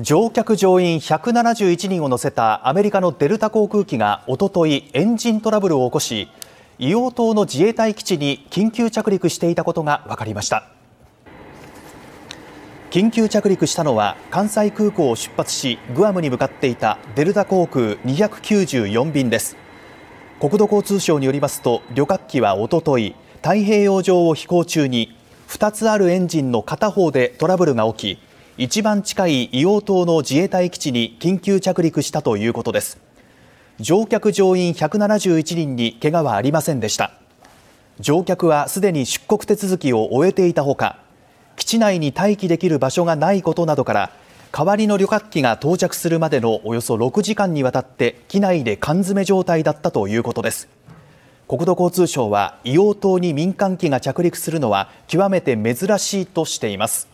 乗客乗員171人を乗せたアメリカのデルタ航空機がおとといエンジントラブルを起こし硫黄島の自衛隊基地に緊急着陸していたことが分かりました緊急着陸したのは関西空港を出発しグアムに向かっていたデルタ航空294便です国土交通省によりますと旅客機はおととい太平洋上を飛行中に2つあるエンジンの片方でトラブルが起き一番近い硫黄島の自衛隊基地に緊急着陸したということです乗客乗員171人に怪我はありませんでした乗客はすでに出国手続きを終えていたほか基地内に待機できる場所がないことなどから代わりの旅客機が到着するまでのおよそ6時間にわたって機内で缶詰状態だったということです国土交通省は硫黄島に民間機が着陸するのは極めて珍しいとしています